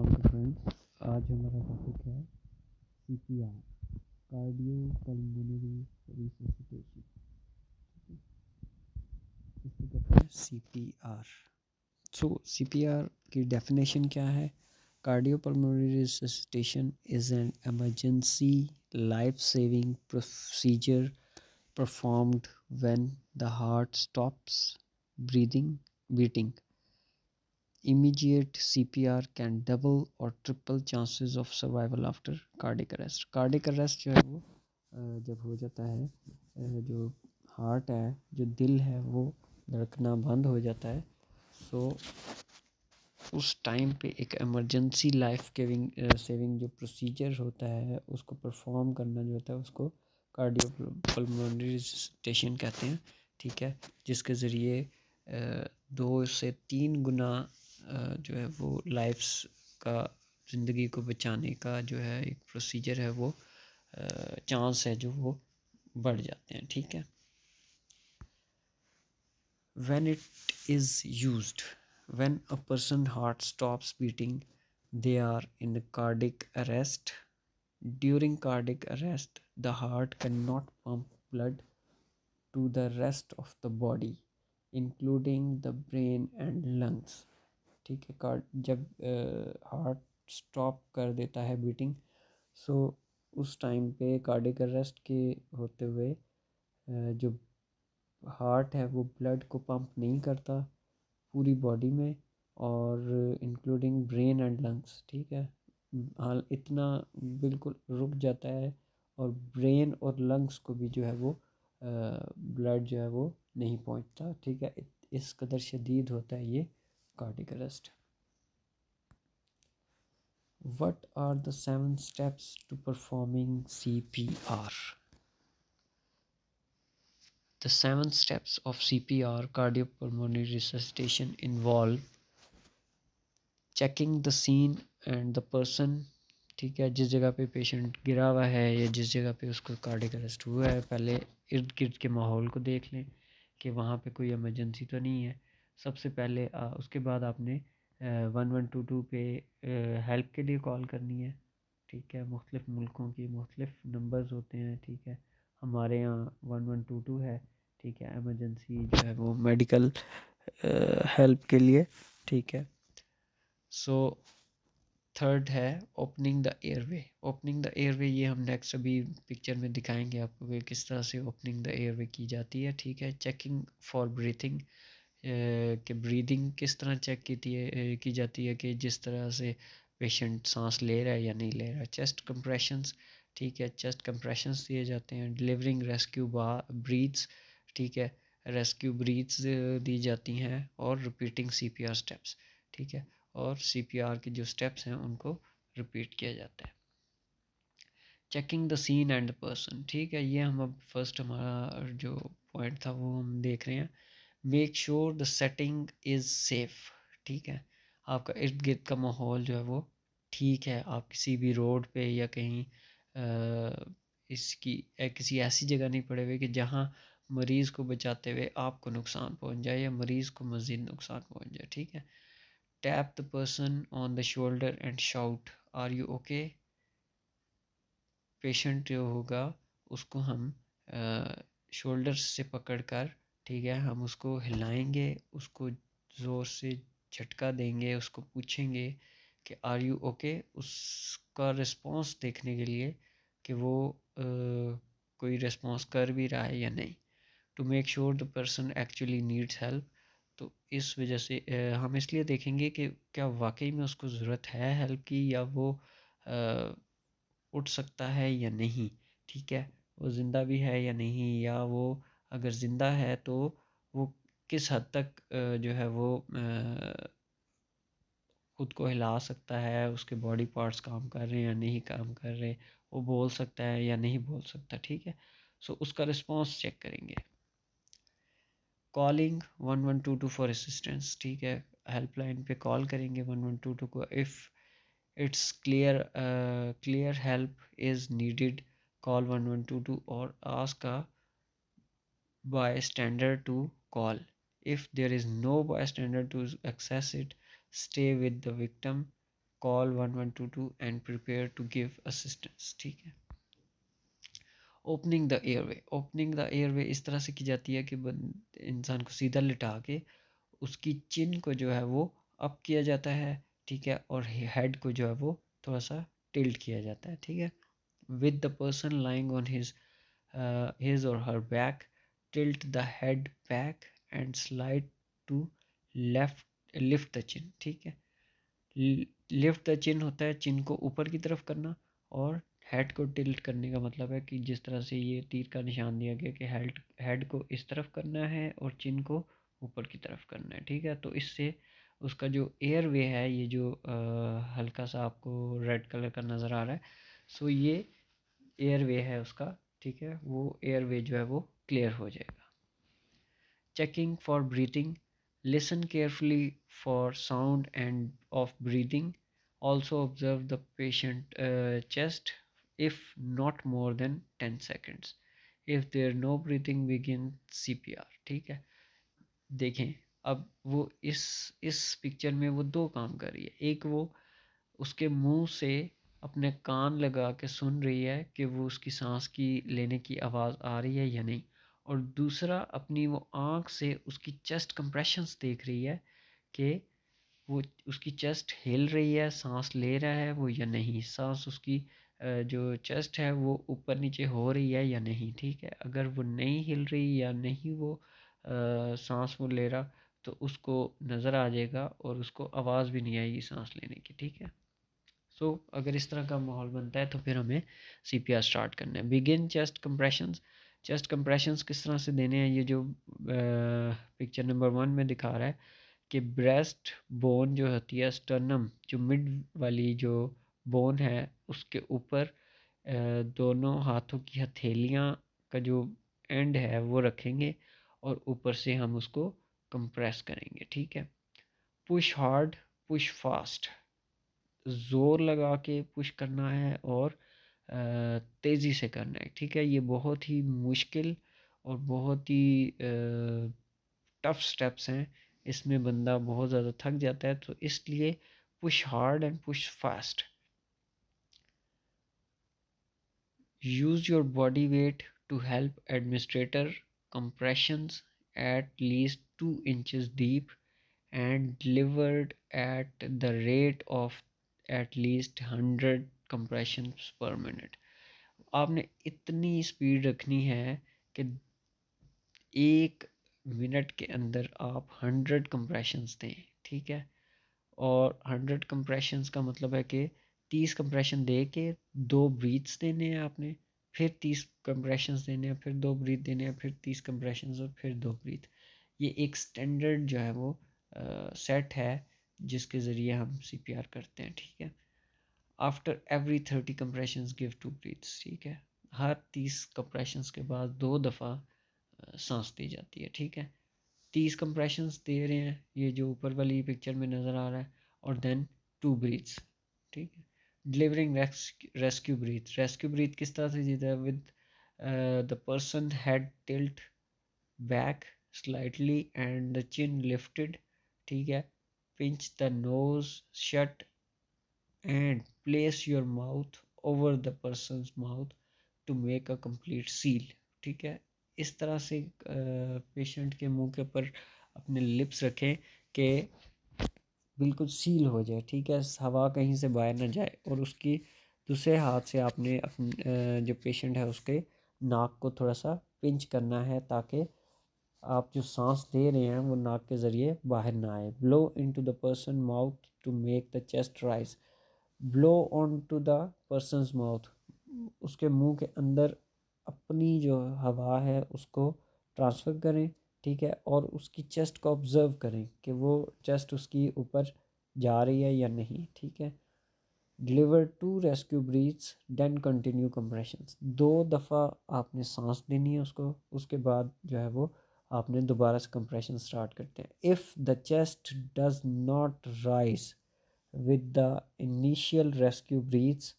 अस्सलाम फ्रेंड्स आज हमारा टॉपिक है C P R cardio pulmonary resuscitation C P R so C P R की डेफिनेशन क्या है cardio pulmonary resuscitation is an emergency life saving procedure performed when the heart stops breathing beating immediate CPR can double or triple chances of survival after cardiac arrest. Cardiac arrest जो है वो जब हो जाता है जो हार्ट है जो दिल है वो धड़कना बंद हो जाता है सो so, उस टाइम पे एक इमरजेंसी लाइफ केविंग सेविंग जो प्रोसीजर होता है उसको परफॉर्म करना जो होता है उसको कार्डियो रजिस्टेशन कहते हैं ठीक है जिसके ज़रिए दो से तीन गुना जो है वो लाइफ्स का ज़िंदगी को बचाने का जो है एक प्रोसीजर है वो चांस है जो वो बढ़ जाते हैं ठीक है when it is use when a person heart stops beating they are in cardiac arrest during cardiac arrest the heart can not pump blood to the rest of the body including the brain and lungs ठीक है card जब heart stop कर देता है beating सो उस time पे cardiac arrest के होते हुए जो हार्ट है वो ब्लड को पंप नहीं करता पूरी बॉडी में और इंक्लूडिंग ब्रेन एंड लंग्स ठीक है हाल इतना बिल्कुल रुक जाता है और ब्रेन और लंग्स को भी जो है वो ब्लड जो है वो नहीं पहुंचता ठीक है इस कदर शदीद होता है ये cardiac arrest what are the seven steps to performing C P R the seven steps of C P R cardiopulmonary resuscitation involve checking the scene and the person ठीक है जिस जगह पे पेशेंट गिरा हुआ है या जिस जगह पे उसको कार्डिक अरेस्ट हुआ है पहले इर्द गिर्द के माहौल को देख लें कि वहाँ पर कोई एमरजेंसी तो नहीं है सबसे पहले आ, उसके बाद आपने वन वन टू टू पे हेल्प के लिए कॉल करनी है ठीक है मुख्तलिफ़ मुल्कों की मुख्तलिफ़ नंबर्स होते हैं ठीक है हमारे यहाँ वन वन टू टू है ठीक है एमरजेंसी जो है वो मेडिकल हेल्प के लिए ठीक है सो थर्ड है opening the airway opening the airway ये हम नेक्स्ट अभी पिक्चर में दिखाएंगे आपको कि किस तरह से ओपनिंग द एयरवे की जाती है ठीक है चेकिंग फॉर ब्रीथिंग कि ब्रीदिंग किस तरह चेक की थी की जाती है कि जिस तरह से पेशेंट सांस ले रहा है या नहीं ले रहा चेस्ट कंप्रेशंस ठीक है चेस्ट कंप्रेशंस दिए जाते हैं डिलीवरिंग रेस्क्यू बा ब्रीथ्स ठीक है रेस्क्यू ब्रीथ्स दी जाती हैं और रिपीटिंग सीपीआर स्टेप्स ठीक है और सीपीआर के जो स्टेप्स हैं उनको रिपीट किया जाता है checking the scene and the person ठीक है ये हम अब फर्स्ट हमारा जो पॉइंट था वो हम देख रहे हैं make sure the setting is safe ठीक है आपका इर्द गिर्द का माहौल जो है वो ठीक है आप किसी भी रोड पे या कहीं आ, इसकी किसी ऐसी जगह नहीं पड़े हुए कि जहाँ मरीज़ को बचाते हुए आपको नुकसान पहुँच जाए या मरीज़ को मज़ीद नुकसान पहुँच जाए ठीक है tap the person on the shoulder and shout are you okay patient जो होगा उसको हम शोल्डर से पकड़ कर ठीक है हम उसको हिलाएंगे उसको ज़ोर से झटका देंगे उसको पूछेंगे कि आर यू ओके उसका रिस्पॉन्स देखने के लिए कि वो आ, कोई रिस्पॉन्स कर भी रहा है या नहीं to make sure the person actually needs help तो इस वजह से आ, हम इसलिए देखेंगे कि क्या वाकई में उसको ज़रूरत है हेल्प की या वो आ, उठ सकता है या नहीं ठीक है वो ज़िंदा भी है या नहीं या वो अगर ज़िंदा है तो वो किस हद तक जो है वो खुद को हिला सकता है उसके बॉडी पार्ट्स काम कर रहे हैं या नहीं काम कर रहे वो बोल सकता है या नहीं बोल सकता ठीक है सो उसका रिस्पॉन्स चेक करेंगे calling one one two two for assistance ठीक है हेल्पलाइन पे कॉल करेंगे वन वन टू टू को if it's clear clear help is needed call one one two two और आज का bystander to call. If there is no bystander to access it, stay with the victim, call 1122 and prepare to give assistance. ठीक है opening the airway opening the airway इस तरह से की जाती है कि इंसान को सीधा लिटा के उसकी चिन को जो है वो अप किया जाता है ठीक है और हेड को जो है वो थोड़ा सा टिल्ट किया जाता है ठीक है with the person lying on his his or her back tilt the head back and slide to left lift the chin ठीक है लिफ्ट द चिन होता है चिन को ऊपर की तरफ करना और हेड को टिल्ट करने का मतलब है कि जिस तरह से ये तीर का निशान दिया गया कि हेड हेड को इस तरफ करना है और चिन को ऊपर की तरफ करना है ठीक है तो इससे उसका जो एयर वे है ये जो आ, हल्का सा आपको रेड कलर का नज़र आ रहा है सो ये एयर वे है उसका ठीक है वो एयर वे जो है वो क्लियर हो जाएगा checking for breathing listen carefully for sound and of breathing also observe the patient chest if not more than ten seconds if there no breathing begin C P R ठीक है देखें अब वो इस इस पिक्चर में वो दो काम कर रही है एक वो उसके मुंह से अपने कान लगा के सुन रही है कि वो उसकी सांस की लेने की आवाज़ आ रही है या नहीं और दूसरा अपनी वो आँख से उसकी चेस्ट कंप्रेशंस देख रही है कि वो उसकी चेस्ट हिल रही है सांस ले रहा है वो या नहीं सांस उसकी जो चेस्ट है वो ऊपर नीचे हो रही है या नहीं ठीक है अगर वो नहीं हिल रही या नहीं वो आ, सांस वो ले रहा तो उसको नज़र आ जाएगा और उसको आवाज़ भी नहीं आएगी सांस लेने की ठीक है सो so, अगर इस तरह का माहौल बनता है तो फिर हमें सी स्टार्ट करना है begin chest compressions chest compressions किस तरह से देने हैं ये जो पिक्चर नंबर वन में दिखा रहा है कि ब्रेस्ट बोन जो होती है स्टर्नम जो मिड वाली जो बोन है उसके ऊपर दोनों हाथों की हथेलियाँ का जो एंड है वो रखेंगे और ऊपर से हम उसको कंप्रेस करेंगे ठीक है पुश हार्ड पुश फास्ट ज़ोर लगा के पुश करना है और तेज़ी से करना है ठीक है ये बहुत ही मुश्किल और बहुत ही टफ़ स्टेप्स हैं इसमें बंदा बहुत ज़्यादा थक जाता है तो इसलिए push hard and push fast use your body weight to help administrator compressions at least two inches deep and delivered at the rate of at least hundred compression per minute आपने इतनी स्पीड रखनी है कि एक minute के अंदर आप hundred compressions दें ठीक है और हंड्रेड कंप्रेशंस का मतलब है कि तीस कंप्रेशन दे के दो ब्रीथ्स देने हैं आपने फिर तीस कंप्रेशंस देने हैं फिर दो ब्रीथ देने हैं फिर तीस कंप्रेशंस और फिर दो ब्रीथ ये एक स्टैंडर्ड जो है वो आ, सेट है जिसके ज़रिए हम सीपीआर करते हैं ठीक है after every thirty compression give two breaths ठीक है हर तीस कंप्रेशंस के बाद दो दफ़ा सांस दी जाती है ठीक है तीस कंप्रेशंस दे रहे हैं ये जो ऊपर वाली पिक्चर में नज़र आ रहा है और देन टू ब्रीथ्स ठीक है delivering rescue breath rescue breath किस तरह से जीता है with the person head tilt back slightly and the chin lifted ठीक है pinch the nose shut and place your mouth over the person mouth to make a complete seal ठीक है इस तरह से पेशेंट के मुंह के ऊपर अपने लिप्स रखें कि बिल्कुल सील हो जाए ठीक है हवा कहीं से बाहर ना जाए और उसकी दूसरे हाथ से आपने अपने जो पेशेंट है उसके नाक को थोड़ा सा पिंच करना है ताकि आप जो सांस दे रहे हैं वो नाक के ज़रिए बाहर ना आए blow into the person mouth to make the chest rise blow onto the person's mouth उसके मुंह के अंदर अपनी जो हवा है उसको ट्रांसफ़र करें ठीक है और उसकी चेस्ट को ऑब्ज़र्व करें कि वो चेस्ट उसकी ऊपर जा रही है या नहीं ठीक है deliver two rescue breaths then continue compression दो दफ़ा आपने सांस देनी है उसको उसके बाद जो है वो आपने दोबारा से कंप्रेशन स्टार्ट करते हैं if the chest does not rise with the initial rescue breaths.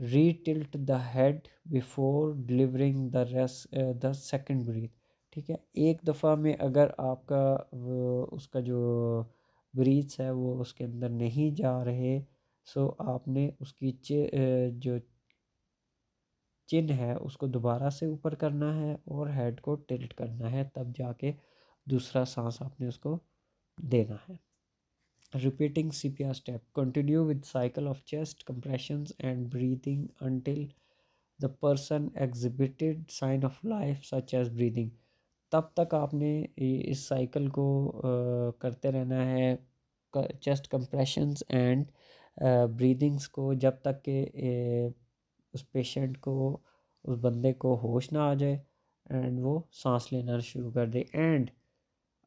Retilt the head before delivering the rest uh, the second breath. ठीक है एक दफ़ा में अगर आपका उसका जो ब्रीथ्स है वो उसके अंदर नहीं जा रहे सो आपने उसकी चे, जो चिन है उसको दोबारा से ऊपर करना है और हेड को टिल्ट करना है तब जाके दूसरा सांस आपने उसको देना है repeating CPR step. Continue with cycle of chest compressions and breathing until the person exhibited sign of life such as breathing. तब तक आपने इस साइकिल को आ, करते रहना है चेस्ट कंप्रेशंस एंड ब्रीदिंग्स को जब तक के ए, उस पेशेंट को उस बंदे को होश ना आ जाए एंड वो सांस लेना शुरू कर दे and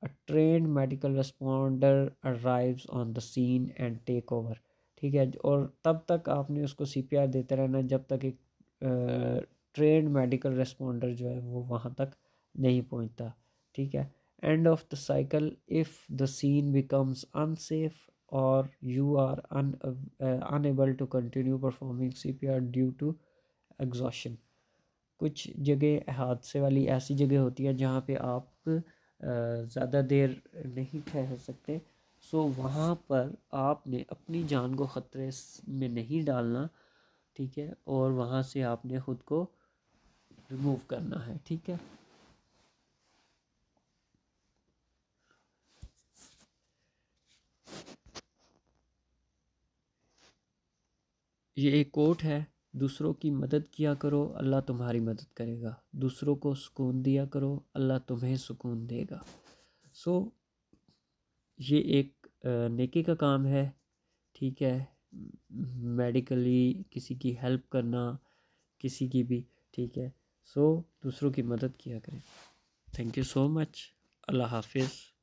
a train medical responder arrive on the scene and take over ठीक है और तब तक आपने उसको सीपीआर देते रहना जब तक एक ट्रेंड मेडिकल रेस्पॉन्डर जो है वो वहाँ तक नहीं पहुँचता ठीक है end of the cycle if the scene becomes unsafe or you are unable to continue performing C P R due to exhaustion कुछ जगह हादसे वाली ऐसी जगह होती है जहाँ पे आप ज़्यादा देर नहीं ठहर सकते सो वहाँ पर आपने अपनी जान को ख़तरे में नहीं डालना ठीक है और वहाँ से आपने ख़ुद को रिमूव करना है ठीक है ये एक कोट है दूसरों की मदद किया करो अल्लाह तुम्हारी मदद करेगा दूसरों को सुकून दिया करो अल्लाह तुम्हें सुकून देगा सो so, ये एक नेकी का काम है ठीक है मेडिकली किसी की हेल्प करना किसी की भी ठीक है सो so, दूसरों की मदद किया करें थैंक यू सो मच अल्लाह हाफिज़